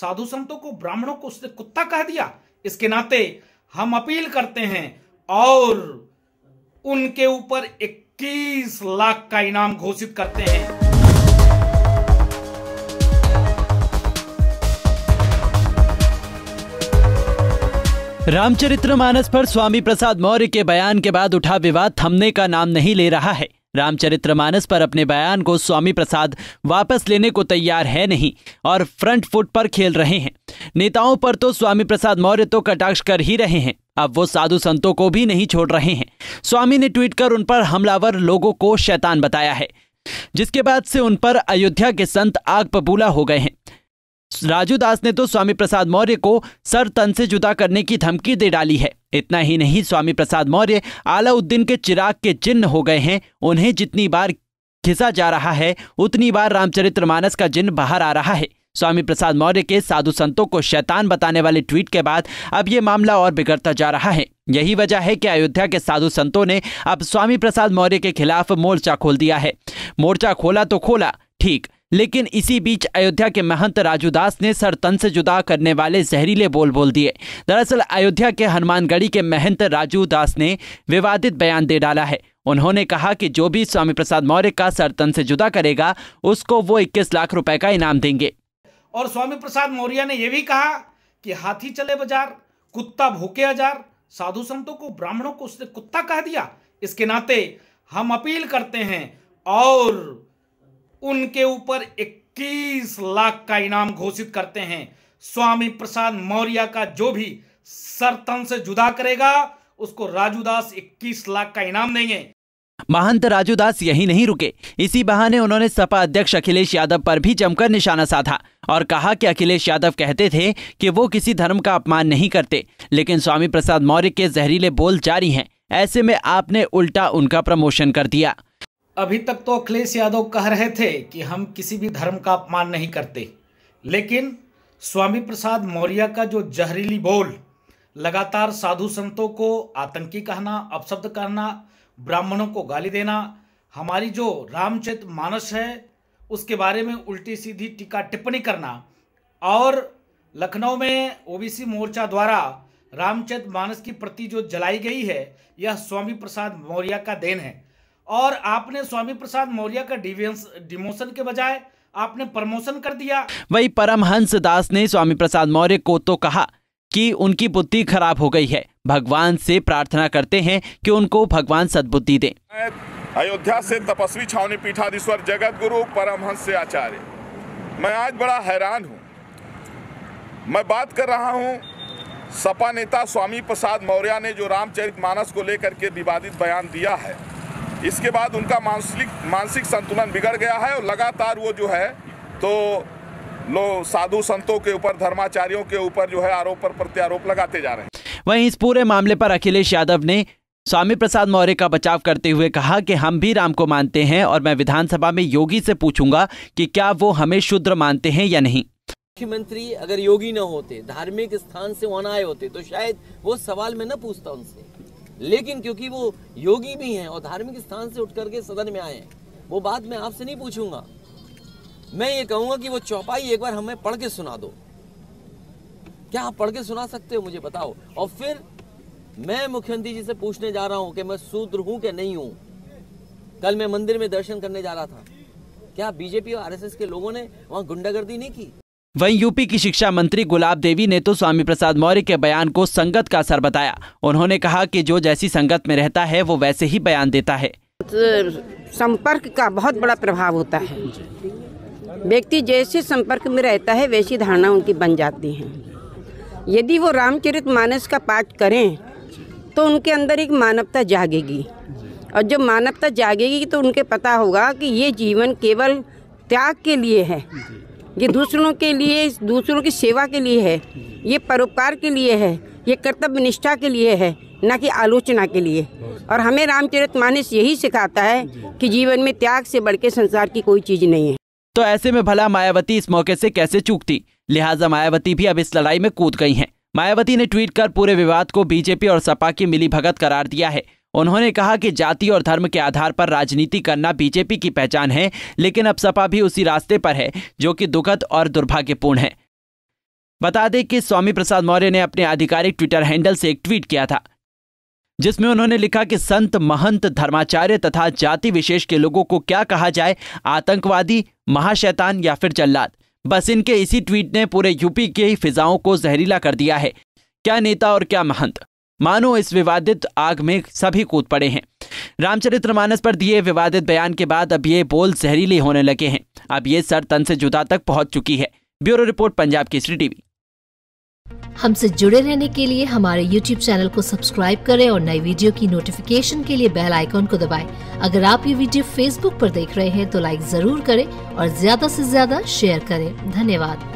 साधु संतों को ब्राह्मणों को उसने कुत्ता कह दिया इसके नाते हम अपील करते हैं और उनके ऊपर 21 लाख का इनाम घोषित करते हैं रामचरित्र मानस पर स्वामी प्रसाद मौर्य के बयान के बाद उठा विवाद थमने का नाम नहीं ले रहा है रामचरितमानस पर अपने बयान को स्वामी प्रसाद वापस लेने को तैयार है नहीं और फ्रंट फुट पर खेल रहे हैं नेताओं पर तो स्वामी प्रसाद मौर्य तो कटाक्ष कर ही रहे हैं अब वो साधु संतों को भी नहीं छोड़ रहे हैं स्वामी ने ट्वीट कर उन पर हमलावर लोगों को शैतान बताया है जिसके बाद से उन पर अयोध्या के संत आग पबूला हो गए हैं राजू दास ने तो स्वामी प्रसाद मौर्य को सर तन से जुदा करने की धमकी दे डाली है इतना ही नहीं स्वामी प्रसाद मौर्य आलाउद्दीन के चिराग के चिन्ह हो गए हैं उन्हें जितनी बार घिसा जा रहा है उतनी बार रामचरितमानस का जिन्ह बाहर आ रहा है स्वामी प्रसाद मौर्य के साधु संतों को शैतान बताने वाले ट्वीट के बाद अब ये मामला और बिगड़ता जा रहा है यही वजह है कि अयोध्या के साधु संतों ने अब स्वामी प्रसाद मौर्य के खिलाफ मोर्चा खोल दिया है मोर्चा खोला तो खोला ठीक लेकिन इसी बीच अयोध्या के महंत राजूदास ने सरतन से जुदा करने वाले जहरीले बोल बोल दिए दरअसल अयोध्या के हनुमानगढ़ी के महंत राजू दास ने विवादित बयान दे डाला है उन्होंने कहा कि जो भी स्वामी प्रसाद मौर्य का तन से जुदा करेगा उसको वो 21 लाख रुपए का इनाम देंगे और स्वामी प्रसाद मौर्य ने यह भी कहा कि हाथी चले बाजार कुत्ता भूखे हजार साधु संतों को ब्राह्मणों को उसने कुत्ता कह दिया इसके नाते हम अपील करते हैं और उनके ऊपर 21 लाख का इनाम घोषित करते हैं स्वामी प्रसाद मौर्य का जो भी सरतन से जुदा करेगा उसको राजू दास इक्कीस लाख का इनाम देंगे महंत राजू दास यही नहीं रुके इसी बहाने उन्होंने सपा अध्यक्ष अखिलेश यादव पर भी जमकर निशाना साधा और कहा कि अखिलेश यादव कहते थे कि वो किसी धर्म का अपमान नहीं करते लेकिन स्वामी प्रसाद मौर्य के जहरीले बोल जारी हैं ऐसे में आपने उल्टा उनका प्रमोशन कर दिया अभी तक तो अखिलेश यादव कह रहे थे कि हम किसी भी धर्म का अपमान नहीं करते लेकिन स्वामी प्रसाद मौर्य का जो जहरीली बोल लगातार साधु संतों को आतंकी कहना अपशब्द कहना ब्राह्मणों को गाली देना हमारी जो रामचरित मानस है उसके बारे में उल्टी सीधी टीका टिप्पणी करना और लखनऊ में ओबीसी मोर्चा द्वारा रामचरित मानस की प्रति जो जलाई गई है यह स्वामी प्रसाद मौर्य का देन है और आपने स्वामी प्रसाद मौर्य का डिवियंस डिमोशन के बजाय आपने प्रमोशन कर दिया वही परमहंस दास ने स्वामी प्रसाद मौर्य को तो कहा कि उनकी बुद्धि खराब हो गई है भगवान से प्रार्थना करते हैं कि उनको भगवान सद्बुद्धि दे अयोध्या से तपस्वी छावनी पीठाधीश्वर जगत गुरु परमहंस से आचार्य मैं आज बड़ा हैरान हूँ मैं बात कर रहा हूँ सपा नेता स्वामी प्रसाद मौर्य ने जो रामचरित मानस को लेकर के विवादित बयान दिया है इसके बाद उनका मानसिक मानसिक संतुलन बिगड़ गया है और लगातार वो जो है तो लोग साधु संतों के ऊपर धर्माचार्यों के ऊपर जो है आरोप पर प्रत्यारोप लगाते जा रहे हैं वहीं इस पूरे मामले पर अखिलेश यादव ने स्वामी प्रसाद मौर्य का बचाव करते हुए कहा कि हम भी राम को मानते हैं और मैं विधानसभा में योगी से पूछूंगा कि क्या वो हमें शुद्र मानते हैं या नहीं मुख्यमंत्री अगर योगी न होते धार्मिक स्थान से वहां आए होते तो शायद वो सवाल में न पूछता उनसे लेकिन क्योंकि वो योगी भी हैं और धार्मिक स्थान से उठ करके सदन में आए हैं वो बात मैं आपसे नहीं पूछूंगा मैं ये कहूंगा कि वो चौपाई एक बार हमें पढ़ के सुना दो क्या आप पढ़ के सुना सकते हो मुझे बताओ और फिर मैं मुख्यमंत्री जी से पूछने जा रहा हूं कि मैं सूत्र हूं कि नहीं हूं कल मैं मंदिर में दर्शन करने जा रहा था क्या बीजेपी और आरएसएस के लोगों ने वहां गुंडागर्दी नहीं की वहीं यूपी की शिक्षा मंत्री गुलाब देवी ने तो स्वामी प्रसाद मौर्य के बयान को संगत का असर बताया उन्होंने कहा कि जो जैसी संगत में रहता है वो वैसे ही बयान देता है संपर्क का बहुत बड़ा प्रभाव होता है व्यक्ति जैसे संपर्क में रहता है वैसी धारणा उनकी बन जाती है यदि वो रामचरित मानस का पाठ करें तो उनके अंदर एक मानवता जागेगी और जब मानवता जागेगी तो उनके पता होगा कि ये जीवन केवल त्याग के लिए है ये दूसरों के लिए दूसरों की सेवा के लिए है ये परोपकार के लिए है ये कर्तव्य निष्ठा के लिए है न कि आलोचना के लिए और हमें रामचरित मानस यही सिखाता है कि जीवन में त्याग से बढ़ के संसार की कोई चीज नहीं है तो ऐसे में भला मायावती इस मौके से कैसे चूकती लिहाजा मायावती भी अब इस लड़ाई में कूद गई हैं मायावती ने ट्वीट कर पूरे विवाद को बीजेपी और सपा की मिलीभगत करार दिया है उन्होंने कहा कि जाति और धर्म के आधार पर राजनीति करना बीजेपी की पहचान है लेकिन अब सपा भी उसी रास्ते पर है जो कि दुखद और दुर्भाग्यपूर्ण है बता दें कि स्वामी प्रसाद मौर्य ने अपने आधिकारिक ट्विटर हैंडल से एक ट्वीट किया था जिसमें उन्होंने लिखा कि संत महंत धर्माचार्य तथा जाति विशेष के लोगों को क्या कहा जाए आतंकवादी महाशैतान या फिर जल्लाद बस इनके इसी ट्वीट ने पूरे यूपी के ही फिजाओं को जहरीला कर दिया है क्या नेता और क्या महंत मानो इस विवादित आग में सभी कूद पड़े हैं रामचरितमानस पर दिए विवादित बयान के बाद अब ये बोल जहरीले होने लगे हैं अब ये सर तन से जुदा तक पहुंच चुकी है bureau report Punjab Kesari TV हमसे जुड़े रहने के लिए हमारे YouTube चैनल को सब्सक्राइब करें और नई वीडियो की नोटिफिकेशन के लिए बेल आइकॉन को दबाएं। अगर आप ये वीडियो Facebook पर देख रहे हैं तो लाइक जरूर करें और ज्यादा से ज्यादा शेयर करें धन्यवाद